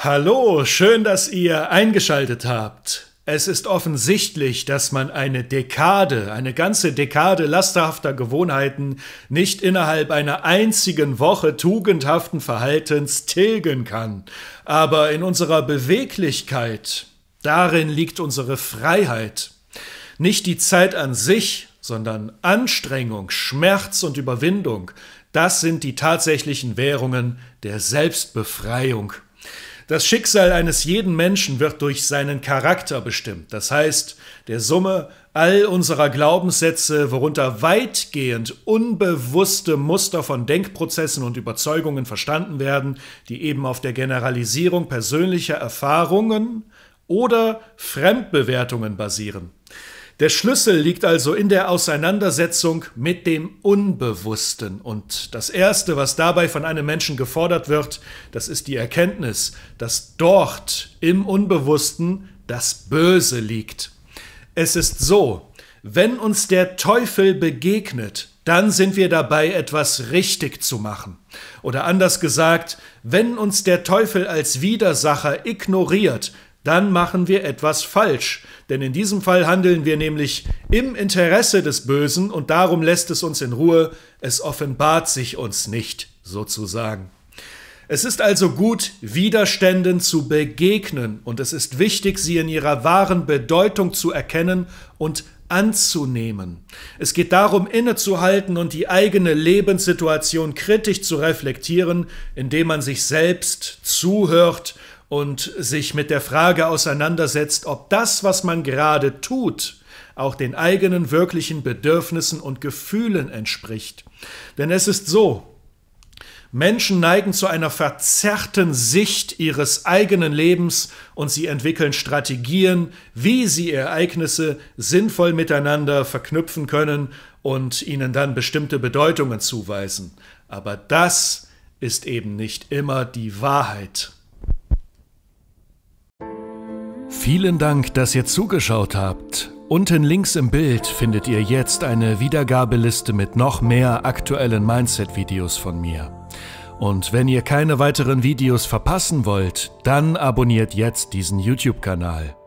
Hallo, schön, dass ihr eingeschaltet habt. Es ist offensichtlich, dass man eine Dekade, eine ganze Dekade lasterhafter Gewohnheiten nicht innerhalb einer einzigen Woche tugendhaften Verhaltens tilgen kann. Aber in unserer Beweglichkeit, darin liegt unsere Freiheit. Nicht die Zeit an sich, sondern Anstrengung, Schmerz und Überwindung, das sind die tatsächlichen Währungen der Selbstbefreiung. Das Schicksal eines jeden Menschen wird durch seinen Charakter bestimmt, das heißt der Summe all unserer Glaubenssätze, worunter weitgehend unbewusste Muster von Denkprozessen und Überzeugungen verstanden werden, die eben auf der Generalisierung persönlicher Erfahrungen oder Fremdbewertungen basieren. Der Schlüssel liegt also in der Auseinandersetzung mit dem Unbewussten. Und das Erste, was dabei von einem Menschen gefordert wird, das ist die Erkenntnis, dass dort im Unbewussten das Böse liegt. Es ist so, wenn uns der Teufel begegnet, dann sind wir dabei, etwas richtig zu machen. Oder anders gesagt, wenn uns der Teufel als Widersacher ignoriert, dann machen wir etwas falsch. Denn in diesem Fall handeln wir nämlich im Interesse des Bösen und darum lässt es uns in Ruhe, es offenbart sich uns nicht, sozusagen. Es ist also gut, Widerständen zu begegnen und es ist wichtig, sie in ihrer wahren Bedeutung zu erkennen und anzunehmen. Es geht darum, innezuhalten und die eigene Lebenssituation kritisch zu reflektieren, indem man sich selbst zuhört und sich mit der Frage auseinandersetzt, ob das, was man gerade tut, auch den eigenen wirklichen Bedürfnissen und Gefühlen entspricht. Denn es ist so, Menschen neigen zu einer verzerrten Sicht ihres eigenen Lebens und sie entwickeln Strategien, wie sie Ereignisse sinnvoll miteinander verknüpfen können und ihnen dann bestimmte Bedeutungen zuweisen. Aber das ist eben nicht immer die Wahrheit. Vielen Dank, dass ihr zugeschaut habt. Unten links im Bild findet ihr jetzt eine Wiedergabeliste mit noch mehr aktuellen Mindset-Videos von mir. Und wenn ihr keine weiteren Videos verpassen wollt, dann abonniert jetzt diesen YouTube-Kanal.